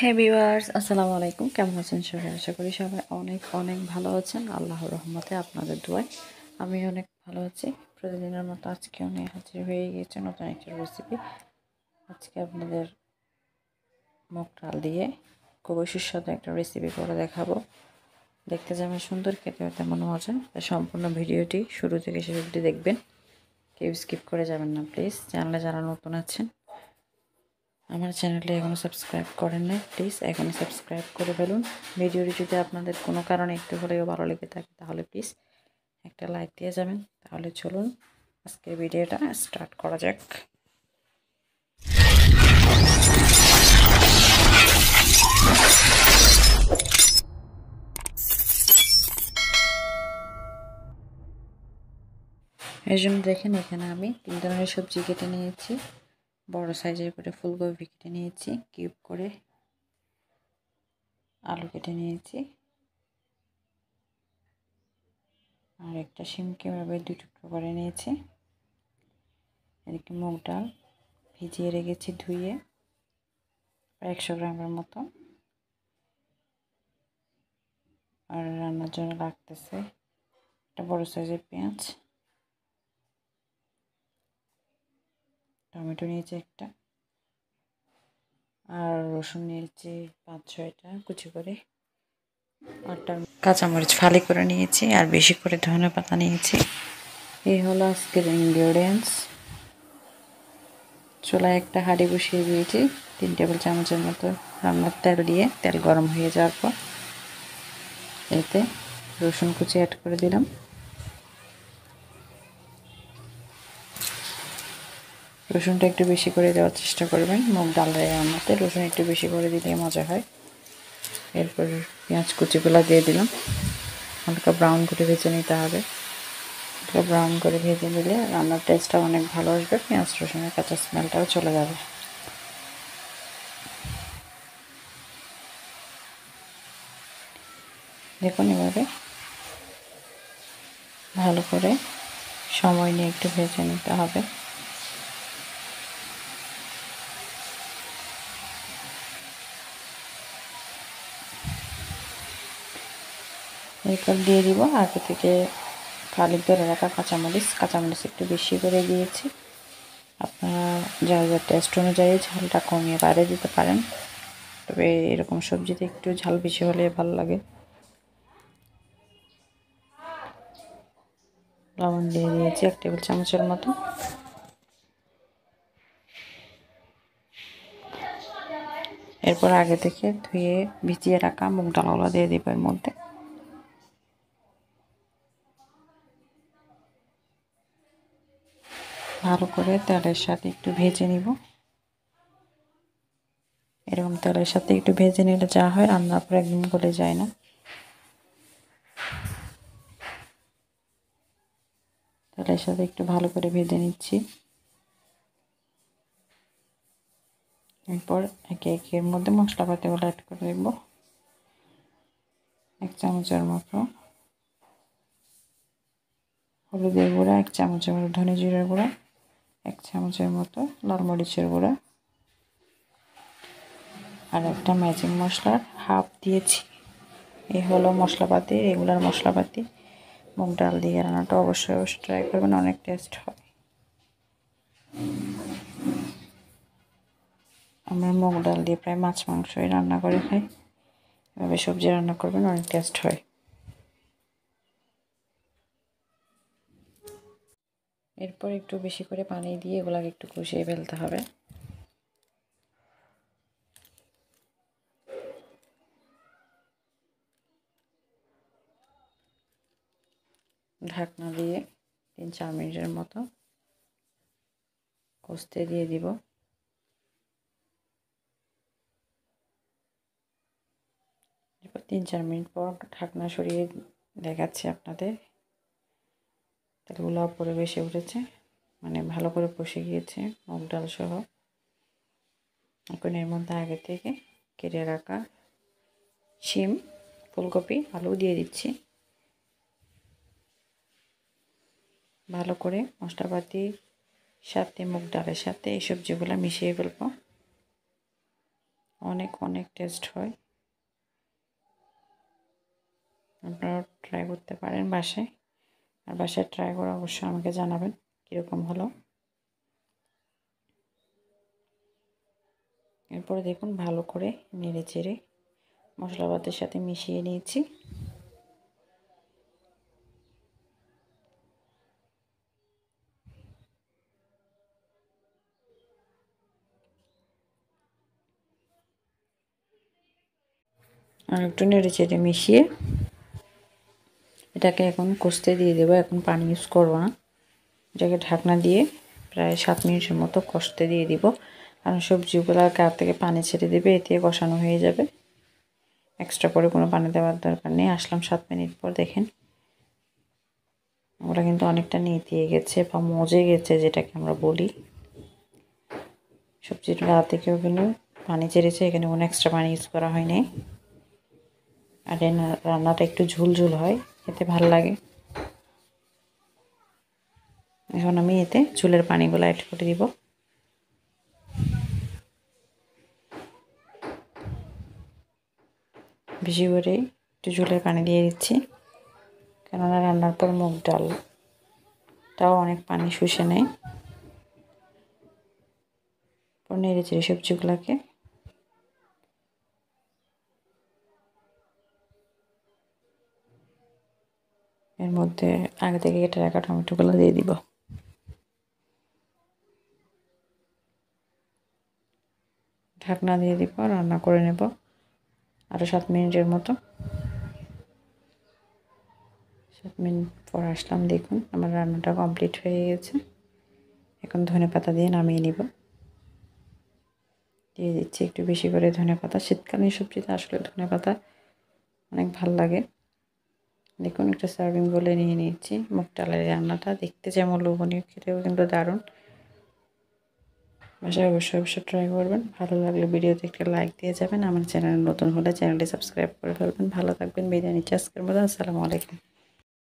হ্যাঁ ভিউয়ার্স আসসালামু আলাইকুম কেমন আছেন সবাই আশা করি সবাই অনেক অনেক ভালো আছেন আল্লাহর রহমতে আপনাদের দোয়ায় আমি অনেক ভালো আছি প্রতিদিনের মতো আজকে অনেক হাজির হয়ে গিয়েছে নতুন একটা রেসিপি আজকে আপনাদের মুখ ডাল দিয়ে খুবই সুস্বাদু একটা রেসিপি করে দেখাবো দেখতে যেমন সুন্দর খেতে তেমন মজা সম্পূর্ণ ভিডিওটি শুরু থেকে শেষ অবধি দেখবেন কেউ স্কিপ করে যাবেন না প্লিজ চ্যানেলে যারা নতুন আছেন আমার চ্যানেলটি এখনও সাবস্ক্রাইব করেন নাই প্লিজ এখনও সাবস্ক্রাইব করে ফেলুন ভিডিওটি যদি আপনাদের কোনো কারণে একটু হলেও ভালো লেগে থাকে তাহলে প্লিজ একটা লাইক দিয়ে যাবেন তাহলে চলুন আজকের ভিডিওটা স্টার্ট করা যাক এই জন্য দেখেন এখানে আমি তিন ধরনের সবজি কেটে নিয়েছি বড় সাইজের করে ফুলকপি কেটে নিয়েছি কিউব করে আলু কেটে নিয়েছি আর একটা শিমকে এভাবে দু টুকরো করে নিয়েছি এদিকে মুগ ডাল ভিজিয়ে রেখেছি ধুয়ে প্রায় একশো গ্রামের মতো আর রান্নার জন্য লাগতেছে একটা বড় সাইজের পেঁয়াজ টমেটো নিয়েছি একটা আর রসুন নিয়েছি পাঁচ ছয়টা কুচি করে আটটা কাঁচামরিচ ফালি করে নিয়েছি আর বেশি করে ধনে পাতা নিয়েছি এই হলো আজকের ইনগ্রিডিয়েন্টস চুলায় একটা হাঁড়ি বসিয়ে দিয়েছি তিন টেবিল চামচের মতো রান্নার তেল দিয়ে তেল গরম হয়ে যাওয়ার পর এতে রসুন কুচি অ্যাড করে দিলাম রসুনটা একটু বেশি করে দেওয়ার চেষ্টা করবেন মুগ ডাল রান্নাতে রসুন একটু বেশি করে দিলে মজা হয় এরপর পেঁয়াজ কুচিগুলো দিয়ে দিলাম হালকা ব্রাউন করে ভেজে নিতে হবে হালকা ব্রাউন করে ভেজে দিলে রান্নার টেস্টটা অনেক ভালো আসবে পেঁয়াজ রসুনের কাঁচা স্মেলটাও চলে যাবে দেখুন এভাবে ভালো করে সময় নিয়ে একটু ভেজে নিতে হবে এরপর দিয়ে দিব আগে থেকে খালি ধরে রাখা কাঁচামরিচ কাঁচামরিচ একটু বেশি করে দিয়েছি আপনারা যা যা টেস্ট অনুযায়ী ঝালটা কমিয়ে বাইরে দিতে পারেন তবে এরকম সবজিতে একটু ঝাল বেশি হলে ভালো লাগে লবণ দিয়ে দিয়েছি এক টেবিল চামচের মতো এরপর আগে থেকে ধুয়ে ভিজিয়ে রাখা মুগ ডালগুলো দিয়ে দেবো এর মধ্যে ভালো করে তেলের সাথে একটু ভেজে নিব এরকম তেলের সাথে একটু ভেজে নিলে যা হয় রান্না করে একদম গলে যায় না তেলের সাথে একটু ভালো করে ভেজে নিচ্ছি এরপর একে একের মধ্যে পাতিগুলো অ্যাড করে দেব এক চামচের মতো হলুদের গুঁড়া এক চামচের মতো ধনে জিরার গুঁড়া এক চামচের মতো লাল মরিচের গুঁড়া আর একটা ম্যাজিক মশলার হাফ দিয়েছি এই হলো মশলাপাতি রেগুলার মশলাপাতি মুগ ডাল দিয়ে রান্নাটা অবশ্যই অবশ্যই ট্রাই করবেন অনেক টেস্ট হয় আমরা মুগ ডাল দিয়ে প্রায় মাছ মাংসই রান্না করে খাই এভাবে সবজি রান্না করবেন অনেক টেস্ট হয় এরপর একটু বেশি করে পানি দিয়ে এগুলাকে একটু কষিয়ে ফেলতে হবে ঢাকনা দিয়ে তিন চার মিনিটের মতো কষতে দিয়ে দিব এরপর তিন চার মিনিট পর ঢাকনা সরিয়ে দেখাচ্ছি আপনাদের তেলগুলাও পরিবেশে উঠেছে মানে ভালো করে কষে গিয়েছে মুগ ডাল সহ এখন এর মধ্যে আগে থেকে কেটে রাখা শিম ফুলকপি আলু দিয়ে দিচ্ছি ভালো করে মশলাপাতি সাথে মুগ ডালের সাথে এই সবজিগুলো মিশিয়ে ফেলব অনেক অনেক টেস্ট হয় আপনারা ট্রাই করতে পারেন বাসায় আর বাসায় ট্রাই করে অবশ্যই আমাকে জানাবেন কীরকম হলো এরপরে দেখুন ভালো করে নেড়ে চেড়ে মশলাপাতের সাথে মিশিয়ে নিয়েছি আর একটু নেড়ে চেড়ে মিশিয়ে এটাকে এখন কষতে দিয়ে দেবো এখন পানি ইউজ করবো না এটাকে ঢাকনা দিয়ে প্রায় সাত মিনিটের মতো কষতে দিয়ে দিব কারণ সবজিগুলো গা থেকে পানি ছেড়ে দেবে এতে কষানো হয়ে যাবে এক্সট্রা করে কোনো পানি দেওয়ার দরকার নেই আসলাম সাত মিনিট পর দেখেন ওরা কিন্তু অনেকটা নেতিয়ে গেছে বা মজে গেছে যেটাকে আমরা বলি সবজির গা থেকে কিন্তু পানি ছেড়েছে এখানে কোনো এক্সট্রা পানি ইউজ করা হয়নি আর রান্নাটা একটু ঝুলঝুল হয় খেতে ভাল লাগে এখন আমি এতে চুলের পানিগুলো অ্যাড করে দিব বেশি করে একটু চুলের পানি দিয়ে দিচ্ছি কেননা রান্নার পর মুগ ডাল তাও অনেক পানি শুষে নেয় নেড়ে চেড়ে সবজিগুলোকে মধ্যে আগে থেকে কেটে রাখা টমেটোগুলো দিয়ে দিব ঢাকনা দিয়ে দিব রান্না করে নেব আরও সাত মিনিটের মতো সাত মিনিট পর আসলাম দেখুন আমার রান্নাটা কমপ্লিট হয়ে গেছে এখন ধনে পাতা দিয়ে নামিয়ে নিব দিয়ে দিচ্ছি একটু বেশি করে ধনে পাতা শীতকালীন সবজিতে আসলে ধনে পাতা অনেক ভাল লাগে দেখুন একটা সার্ভিং বলে নিয়ে নিয়েছি মুখ ডালের রান্নাটা দেখতে যেমন লোভনীয় খেতেও কিন্তু দারুণ বাসায় অবশ্যই অবশ্যই ট্রাই করবেন ভালো লাগলে ভিডিওতে একটা লাইক দিয়ে যাবেন আমার চ্যানেল নতুন হলে চ্যানেলটি সাবস্ক্রাইব করে ফেলবেন ভালো থাকবেন বিরিয়ানি চাষ করবেন আসসালামু আলাইকুম